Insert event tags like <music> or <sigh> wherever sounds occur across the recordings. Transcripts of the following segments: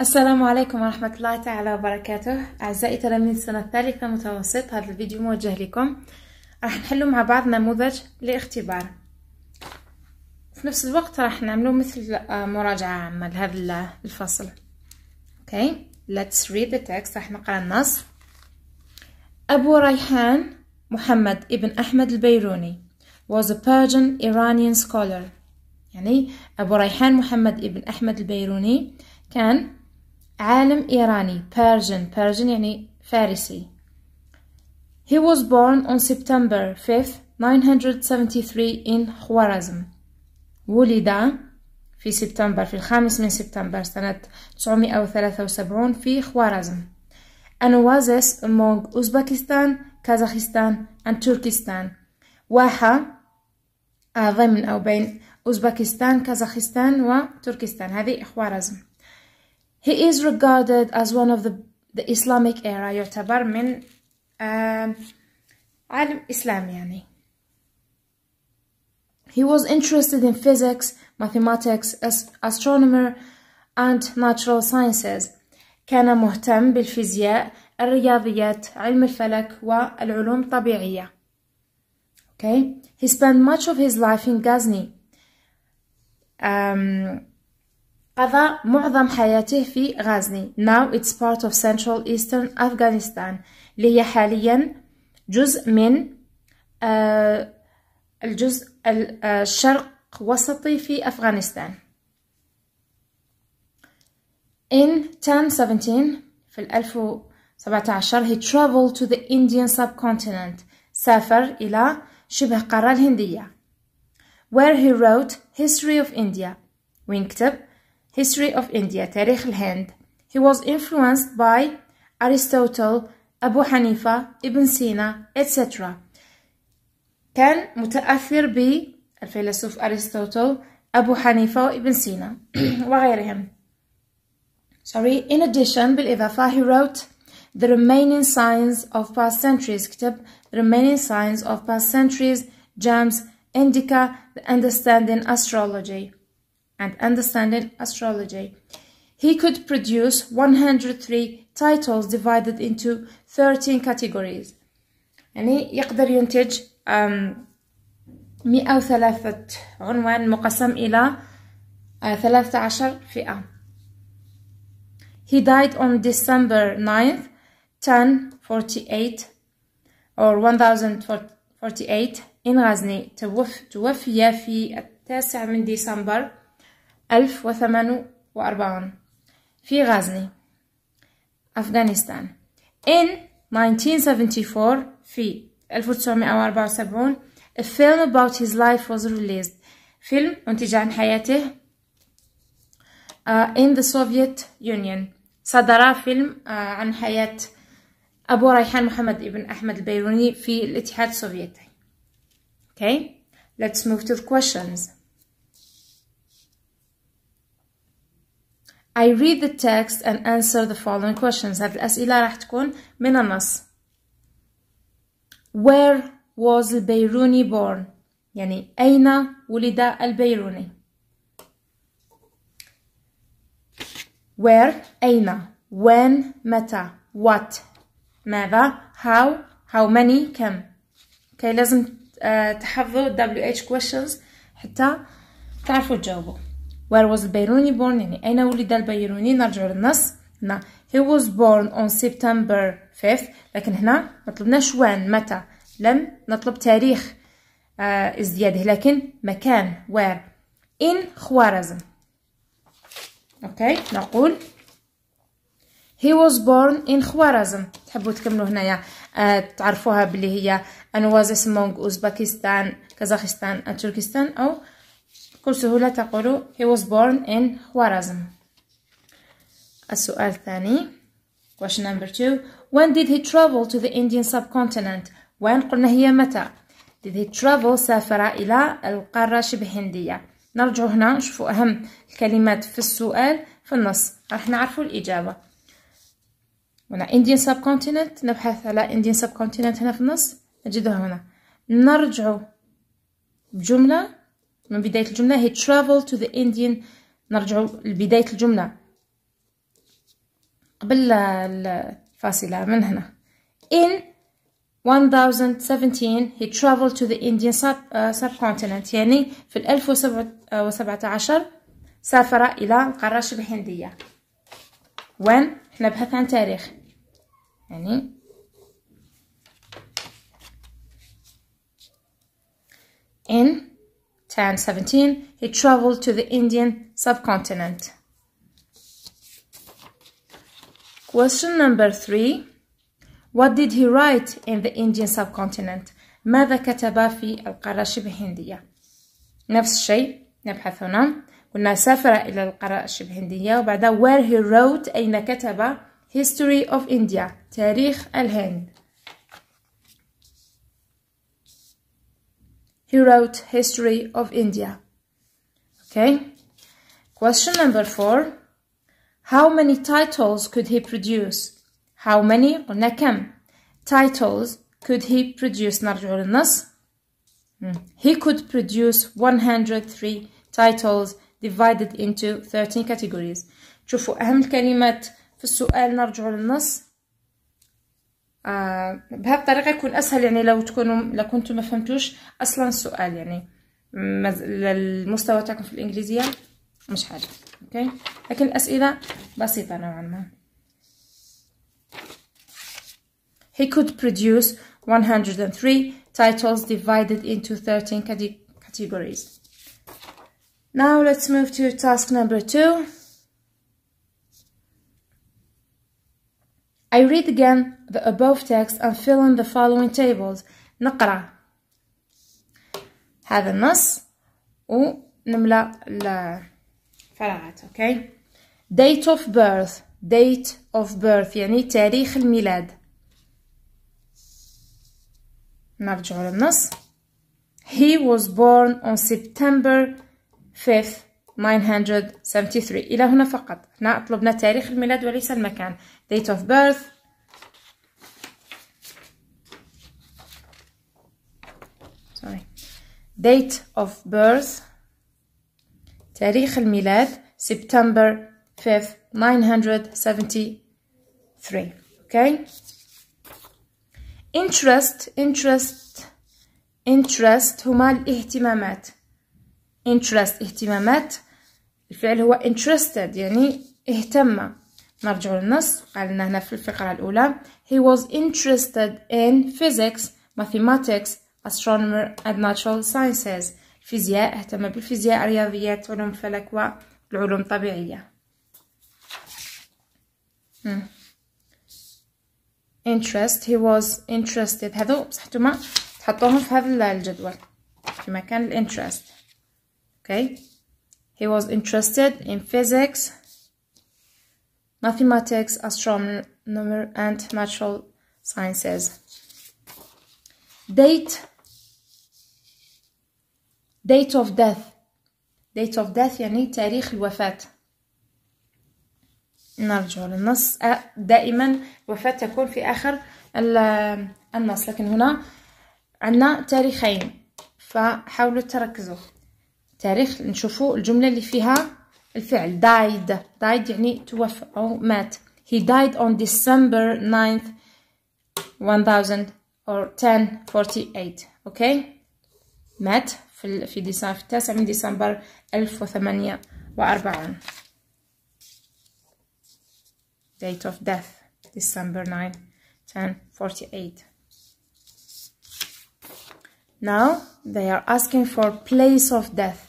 السلام عليكم ورحمة الله تعالى وبركاته أعزائي تلاميذ السنة الثالثة متوسط هذا الفيديو موجه لكم راح نحلو مع بعض نموذج لاختبار في نفس الوقت راح نعملو مثل آه، مراجعة عامة لهذا الفصل اوكي let's read the text راح نقرأ النص أبو ريحان محمد ابن أحمد البيروني was a Persian Iranian scholar يعني أبو ريحان محمد ابن أحمد البيروني كان عالم إيراني Persian Persian يعني فارسي He was born on September 5 973 in Khwarazm ولد في سبتمبر في الخامس من سبتمبر سنة 973 في خوارزم and was among Uzbekistan, Kazakhstan and Turkestan واحة ضمن أو بين أوزبكستان كازاخستان وتركستان هذه خوارزم He is regarded as one of the, the Islamic era يعتبر من uh, um, إسلام يعني He was interested in physics, mathematics, astronomer and natural sciences. كان مهتم بالفيزياء، الرياضيات، علم الفلك والعلوم الطبيعية. Okay, he spent much of his life in Ghazni. Um, قضى معظم حياته في غازني now it's part of central eastern Afghanistan اللي هي حاليا جزء من آه الجزء الشرق وسطي في أفغانستان In 1017 في 1017 he traveled to the Indian subcontinent سافر إلى شبه القارة الهندية where he wrote History of India وينكتب History of India, Tarikh al-Hind. He was influenced by Aristotle, Abu Hanifa, Ibn Sina, etc. كان متأثر بالفيلسوف أرسطوطل أبو حنيفة وابن سينا وغيرهم sorry in addition بالإضافة he wrote The Remaining Signs of Past Centuries كتب The Remaining Signs of Past Centuries Gems Indica The Understanding Astrology and understanding astrology. He could produce 103 titles divided into 13 categories. يعني يقدر ينتج 103 عنوان مقسم إلى 13 فئة. He died on December 9th, 1048 or 1048 in Ghazni. توفي في التاسع من ديسمبر ألف وثمان وأربعون في غازني أفغانستان In 1974 في 1974 a film about his life was released فيلم أنتج عن حياته uh, in the Soviet Union صدر فيلم uh, عن حياة أبو ريحان محمد ابن أحمد البيروني في الاتحاد السوفيتي Okay let's move to the questions I read the text and answer the following questions هذه الأسئلة راح تكون من النص Where was البيروني born يعني أين ولد البيروني Where أين When متى What ماذا How How many كم كي لازم آه، تحفظوا WH questions حتى تعرفوا تجاوبوا where was البيروني born يعني أين ولد البيروني نرجع للنص هنا he was born on September 5 th لكن هنا ما طلبناش متى لم نطلب تاريخ آه ازدياده لكن مكان where in خوارزم اوكي نقول he was born in خوارزم تحبوا تكملوا هنايا آه تعرفوها باللي هي أنواز among أوزباكستان كازاخستان تركستان أو بكل سهولة تقول he was born in خوارزم السؤال الثاني question number two when did he travel to the Indian subcontinent when قلنا هي متى did he travel سافر إلى القارة شبه هندية نرجع هنا نشوفوا أهم الكلمات في السؤال في النص راح نعرفوا الإجابة هنا Indian subcontinent نبحث على Indian subcontinent هنا في النص نجدها هنا نرجع بجملة من بداية الجملة he traveled to the Indian نرجعوا لبداية الجملة قبل الفاصلة من هنا in 1017 he traveled to the Indian sub, uh, subcontinent يعني في 1017 سافر إلى القارة الهندية وين نبحث عن تاريخ يعني in 1017, he traveled to the Indian subcontinent. Question number three. What did he write in the Indian subcontinent? ماذا كتب في القراشبة الهندية؟ نفس الشيء نبحث هنا قلنا سافر إلى القارة الشبه هندية وبعدها where he wrote أين كتب history of India تاريخ الهند He wrote History of India. Okay. Question number four. How many titles could he produce? How many قلنا كم titles could he produce نرجع hmm. He could produce 103 titles divided into 13 categories شوفوا أهم الكلمات في السؤال نرجع للنص بهالطريقه بهذه الطريقه يكون اسهل يعني لو تكونوا لو كنتوا ما فهمتوش اصلا السؤال يعني المستوى تاعكم في الانجليزيه مش حاجه اوكي لكن الاسئله بسيطه نوعا ما He could produce 103 titles divided into 13 categories. Now let's move to task number 2. I read again the above text and fill in the following tables نقرأ هذا النص ونملأ الفراغات اوكي okay. date of birth date of birth يعني تاريخ الميلاد نرجع للنص he was born on September 5th 973 إلى هنا فقط هنا طلبنا تاريخ الميلاد وليس المكان date of birth date of birth تاريخ الميلاد سبتمبر 5 973 okay interest interest interest هما الاهتمامات interest اهتمامات الفعل هو interested يعني اهتم نرجع للنص قالنا هنا في الفقرة الأولى he was interested in physics mathematics astronomy and natural sciences الفيزياء اهتم بالفيزياء الرياضيات علوم الفلك والعلوم الطبيعية interest he was interested هذو بصح نتوما تحطوهم في هذا الجدول كما كان الانترست اوكي okay. He was interested in physics, mathematics, astronomy, and natural sciences. Date date of death date of death يعني تاريخ الوفاة نرجع للنص دائما الوفاة تكون في آخر النص لكن هنا عندنا تاريخين فحاولوا تركزوا تاريخ نشوفوا الجمله اللي فيها الفعل died died يعني توفى او مات he died on December 9th 1000 or 1048 اوكي مات في في ديسمبر 9 من ديسمبر 1048 date of death December 9 1048 Now they are asking for place of death.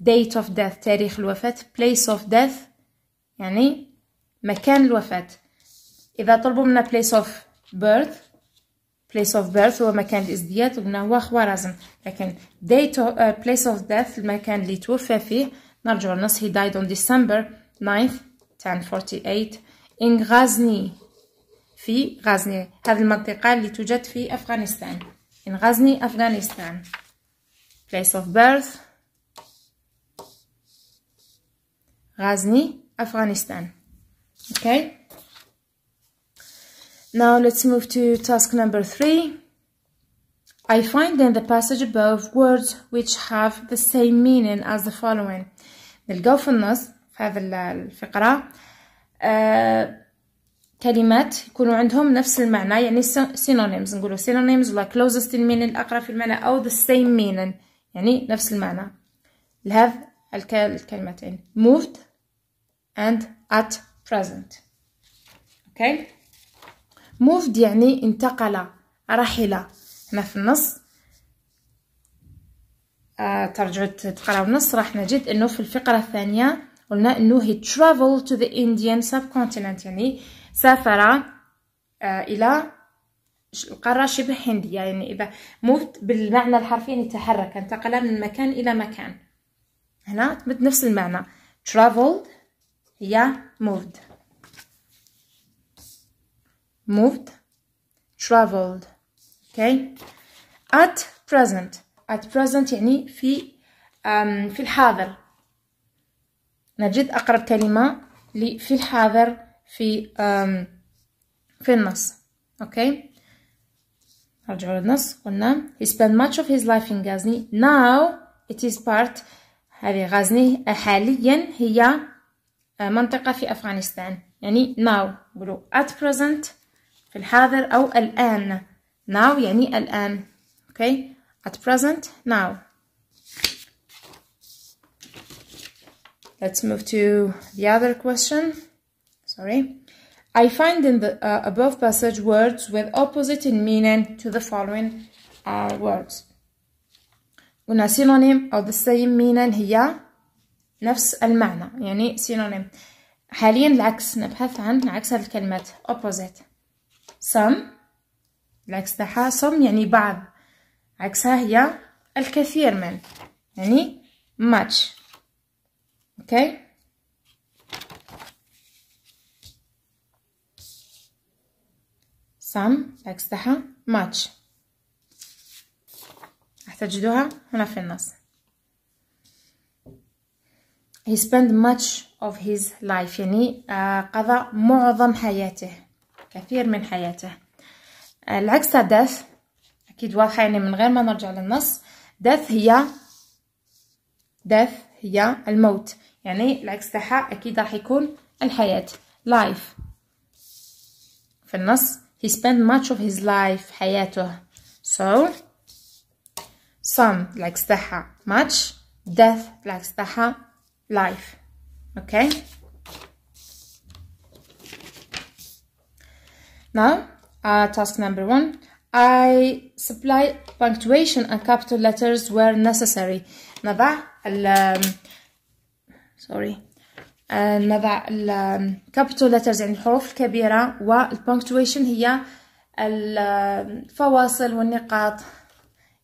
date of death تاريخ الوفاة place of death يعني مكان الوفاة إذا طلبوا منا place of birth place of birth هو مكان الإزدياد قلنا هو خوارزم لكن date of, uh, place of death المكان اللي توفى فيه نرجع للنص he died on December 9th 1048 in غازني في غازني هذه المنطقة اللي توجد في أفغانستان in غازني أفغانستان place of birth غازني افغانستان Okay? Now let's move to task number three. I find in the passage above words which have the same meaning as the following. نلقاو في النص في هذا الفقرة آه كلمات يكونوا عندهم نفس المعنى يعني synonyms نقولوا synonyms ولا closest in meaning الأقرب في المعنى أو the same meaning يعني نفس المعنى have الكلمتين moved and at present okay moved يعني انتقل رحل هنا في النص آه ترجعوا تقراو النص راح نجد انه في الفقره الثانيه قلنا انه he traveled to the Indian subcontinent يعني سافر آه، الى القاره شبه هنديه يعني اذا moved بالمعنى الحرفي يعني تحرك انتقل من مكان الى مكان هنا نفس المعنى traveled Ja moved. Moved. Traveled. Okay. At present. At present يعني في um, في الحاضر. نجد أقرب كلمة في الحاضر في um, في النص. Okay. نرجعوا للنص قلنا he spent much of his life in Ghazni now it is part هذه غزني حاليا هي منطقة في أفغانستان يعني now قولوا at present في الحاضر أو الآن now يعني الآن okay at present now let's move to the other question sorry I find in the uh, above passage words with opposite in meaning to the following uh, words. Una synonym of the same meaning here نفس المعنى يعني سينونيم حاليا العكس نبحث عن عكس هذه الكلمات opposite some العكس تاعها some يعني بعض عكسها هي الكثير من يعني much اوكي okay. some العكس تاعها much تجدوها هنا في النص he spent much of his life يعني آه، قضى معظم حياته كثير من حياته آه، العكس death أكيد واضحة يعني من غير ما نرجع للنص death هي death هي الموت يعني العكس تاعها أكيد راح يكون الحياة life في النص he spent much of his life حياته so some العكس تاعها much death العكس تاعها life okay now uh, task number one I supply punctuation and capital letters where necessary نضع ال um, sorry نضع uh, ال um, capital letters يعني الحروف الكبيرة والpunctuation هي الفواصل والنقاط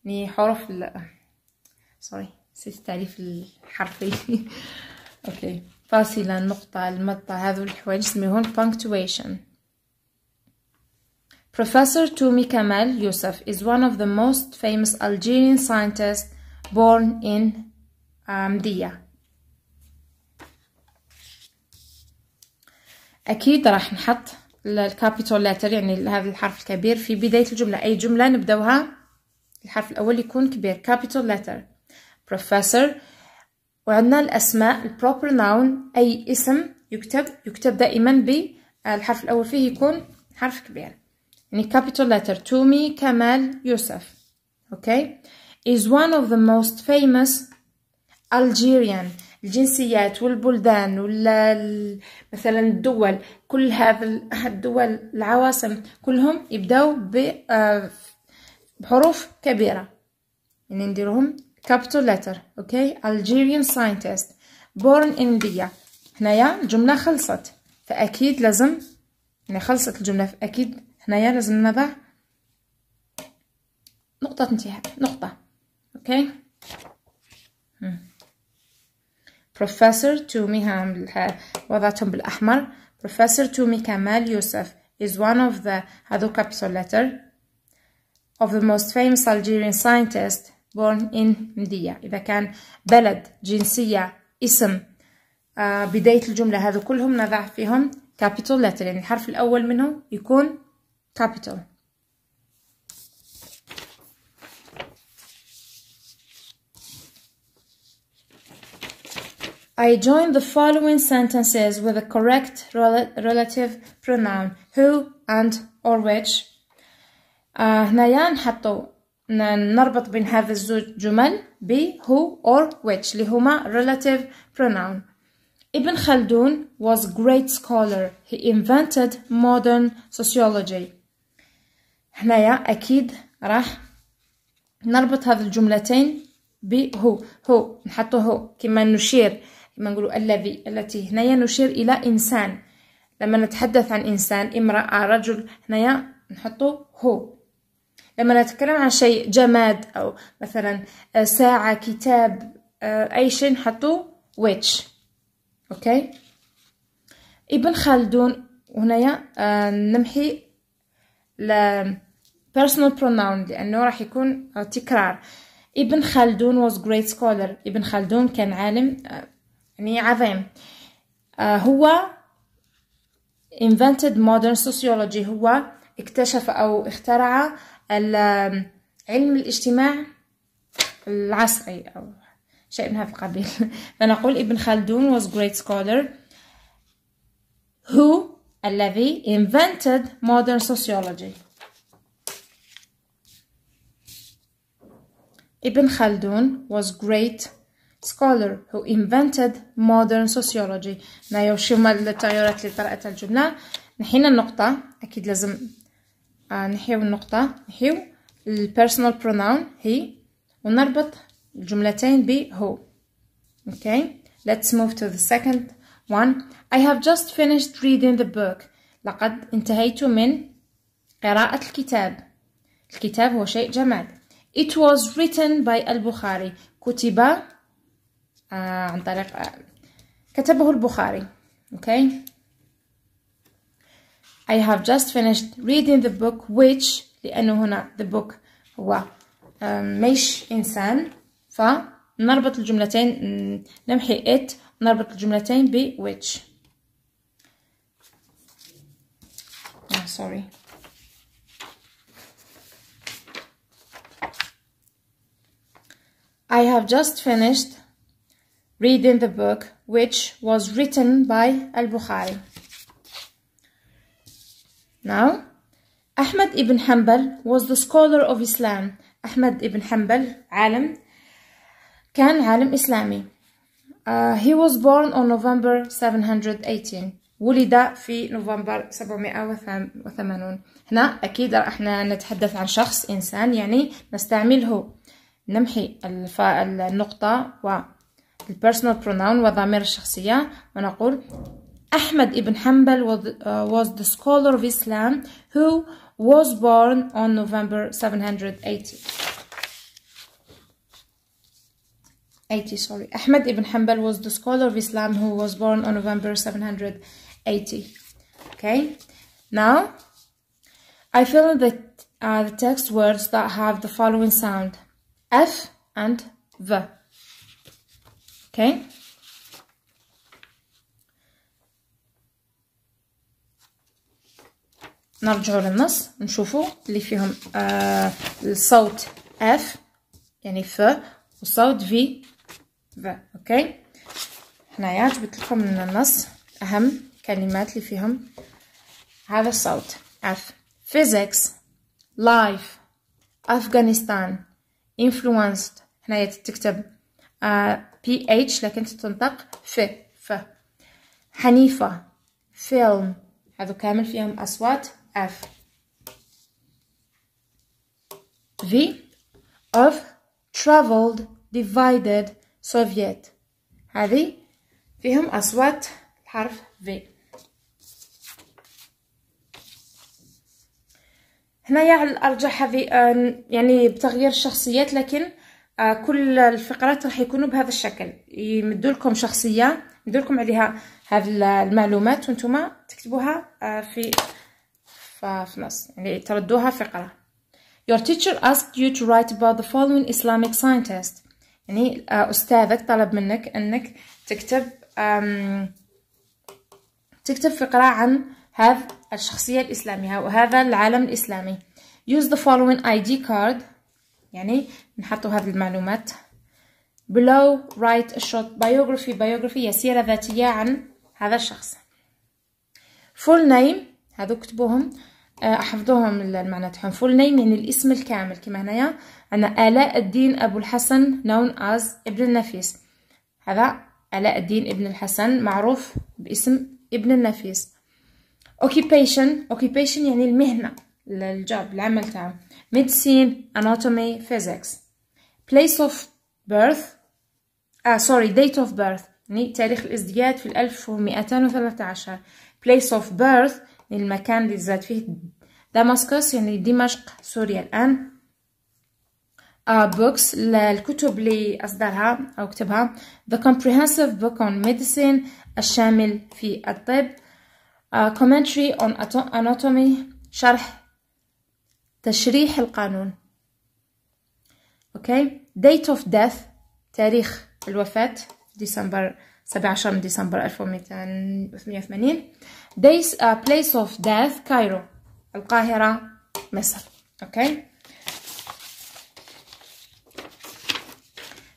يعني حروف ال sorry سي التعريف الحرفي <laughs> اوكي فاصلة النقطة المطة هذو الحوايج نسميهم punctuation Professor Toumi Kamal Youssef is one of the most famous Algerian scientists born in Amdia. Um, أكيد راح نحط الكابيتال لاتر يعني هذا الحرف الكبير في بداية الجملة أي جملة نبدوها الحرف الأول يكون كبير كابيتال لاتر professor وعندنا الأسماء proper noun أي اسم يكتب يكتب دائما بالحرف الأول فيه يكون حرف كبير يعني capital letter to me كمال يوسف okay is one of the most famous Algerian الجنسيات والبلدان ولا مثلا الدول كل هذا الدول العواصم كلهم يبداو آه، بحروف كبيرة يعني نديرهم capital letter okay Algerian scientist born in India هنايا الجملة خلصت فأكيد لازم يعني خلصت الجملة فأكيد هنايا لازم نضع نقطة انتهاء نقطة اوكي بروفيسور تومي هم وضعتهم بالأحمر بروفيسور تومي كمال يوسف is one of the هذو capital letter of the most famous Algerian scientist born in مدية إذا كان بلد جنسية اسم بداية الجملة هذا كلهم نضع فيهم capital letter يعني الحرف الأول منهم يكون capital I join the following sentences with the correct relative pronoun who and or which آه هنايا نحطوا نربط بين هذا الزوج جمل ب هو or which اللي هما relative pronoun ابن خلدون was great scholar he invented modern sociology هنايا اكيد راح نربط هذه الجملتين ب هو هو نحطو هو كما نشير كما نقولوا الذي التي هنايا نشير الى انسان لما نتحدث عن انسان امراه رجل هنايا نحطو هو لما نتكلم عن شيء جماد أو مثلا آه، ساعة كتاب آه، أي شيء نحطه which أوكي ابن خالدون هنايا آه، نمحي personal pronoun لأنه راح يكون تكرار ابن خالدون was great scholar ابن خالدون كان عالم يعني عظيم هو invented modern sociology هو اكتشف أو اخترع علم الاجتماع العصري أو شيء من هذا القبيل <laughs> فنقول ابن خلدون was great scholar who الذي invented modern sociology ابن خلدون was great scholar who invented modern sociology ما يشمل التغيرات اللي طرأت الجملة نحينا النقطة أكيد لازم آه، نحيو النقطة نحيو البيرسونال بروناون هي ونربط الجملتين ب هو okay let's move to the second one I have just finished reading the book لقد انتهيت من قراءة الكتاب الكتاب هو شيء جماد it was written by البخاري كتب آه عن طريق آه كتبه البخاري okay I have just finished reading the book which لأنه هنا the book هو مش إنسان فنربط الجملتين نمحي it نربط الجملتين ب which oh, sorry I have just finished reading the book which was written by Al-Bukhari Now, Ahmad ibn Hanbal was the scholar of Islam. Ahmad ibn Hanbal, عالم, كان عالم إسلامي. Uh, he was born on November 718. ولد في نوفمبر 780 هنا أكيد احنا نتحدث عن شخص إنسان يعني نستعمله نمحي الف... النقطة و البيرسونال بروناون وضمير الشخصية ونقول Ahmad ibn Hanbal was, uh, was the scholar of Islam who was born on November 780. 80, sorry. Ahmad ibn Hanbal was the scholar of Islam who was born on November 780. Okay, now I fill in the, uh, the text words that have the following sound F and V. Okay. نرجعوا للنص نشوفوا اللي فيهم الصوت آه، اف يعني ف وصوت في ف اوكي هنايا جبت لكم من النص اهم كلمات اللي فيهم هذا الصوت اف فيزيكس لايف افغانستان انفلونسد هنايا تكتب بي آه، اتش لكن تنطق ف ف حنيفه فيلم هذو كامل فيهم اصوات F. V of traveled divided Soviet هذه فيهم أصوات الحرف V هنايا على الأرجح هذه آه، يعني بتغيير الشخصيات لكن آه، كل الفقرات راح يكونوا بهذا الشكل يمدوا لكم شخصية يمدوا لكم عليها هذه المعلومات وانتم تكتبوها آه، في في نص يعني تردوها في قراءة. Your teacher asked you to write about the following Islamic scientist يعني آه، أستاذك طلب منك أنك تكتب تكتب فقرة عن هذا الشخصية الإسلامية وهذا العالم الإسلامي use the following ID card يعني نحطوا هذه المعلومات below write a short biography biography هي سيرة ذاتية عن هذا الشخص full name هذو كتبوهم آه، احفظوهم المعنى تاعهم فول نيم يعني الاسم الكامل كما هنايا عندنا الاء الدين ابو الحسن نون از ابن النفيس هذا الاء الدين ابن الحسن معروف باسم ابن النفيس اوكيبيشن اوكيبيشن يعني المهنة الجاب العمل تاعو medicine anatomy physics place of birth اه sorry date of birth يعني تاريخ الازدياد في 1213 بليس of birth للمكان اللي زاد فيه دمسكس يعني دمشق سوريا الآن بوكس الكتب للكتب اللي أصدرها أو كتبها The Comprehensive Book on Medicine الشامل في الطب uh, Commentary on Anatomy شرح تشريح القانون okay. Date of Death تاريخ الوفاة ديسمبر 17 ديسمبر 1288 this uh, place of death Cairo القاهرة مصر اوكي okay.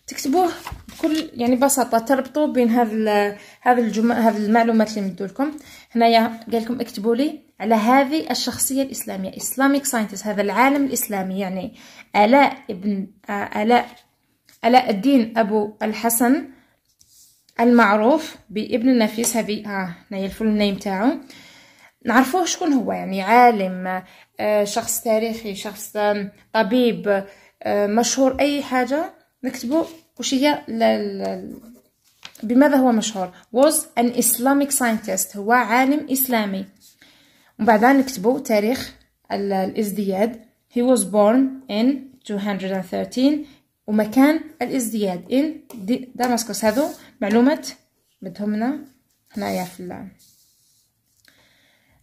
تكتبوه بكل يعني بساطة تربطوا بين هذا هذا الجم... هذا المعلومات اللي مدولكم هنايا قال لكم اكتبوا لي على هذه الشخصية الإسلامية Islamic scientist هذا العالم الإسلامي يعني آلاء ابن آلاء آلاء الدين أبو الحسن المعروف بابن النفيس هذه ها آه، هنايا الفول نيم تاعو نعرفوه شكون هو يعني عالم آه، شخص تاريخي شخص آه، طبيب مشهور اي حاجه نكتبوا وش هي بماذا هو مشهور was an Islamic scientist هو عالم إسلامي ومن بعد نكتبوا تاريخ الازدياد he was born in 213 ومكان الازدياد ان دمسكس هذو معلومة بدهمنا هنايا في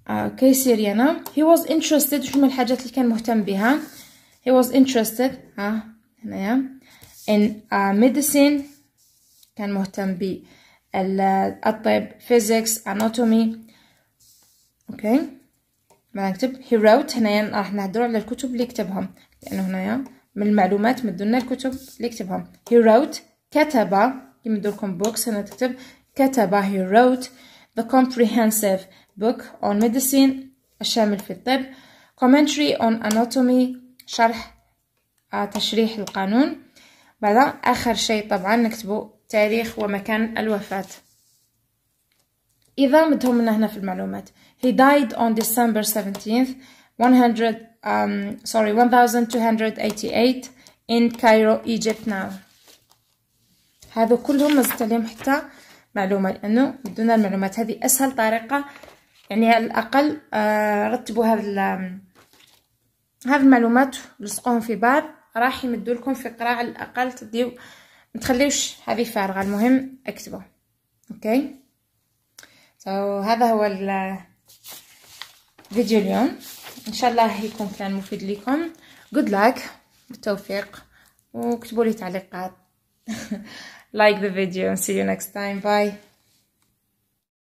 اوكي آه، سيريانا he was interested شو من الحاجات اللي كان مهتم بها he was interested ها هنايا in ميديسين آه، medicine كان مهتم ب آه، الطب physics anatomy اوكي okay. ما نكتب he wrote هنايا راح نهضروا على الكتب اللي كتبهم لانه هنايا من المعلومات مدونا الكتب اللي كتبهم he wrote كتب يمدوا لكم books هنا تكتب كتب he wrote the comprehensive book on medicine الشامل في الطب commentary on anatomy شرح آه، تشريح القانون بعد آخر شيء طبعا نكتبوا تاريخ ومكان الوفاة إذا مدهم لنا هنا في المعلومات he died on December 17th 100 um, sorry 1288 in Cairo Egypt now هذو كلهم مازلت عليهم حتى معلومة لأنه بدون المعلومات هذه أسهل طريقة يعني على الأقل آه، رتبوا هذا هذه المعلومات لصقوهم في بعض راح يمدوا لكم قراءة على الأقل تديو متخليوش هذه فارغة المهم اكتبوا اوكي سو so, هذا هو الفيديو آه، اليوم ان شاء الله يكون كان مفيد لكم جود لاك بالتوفيق وكتبوا لي تعليقات لايك ذا فيديو سي يو نيكست تايم باي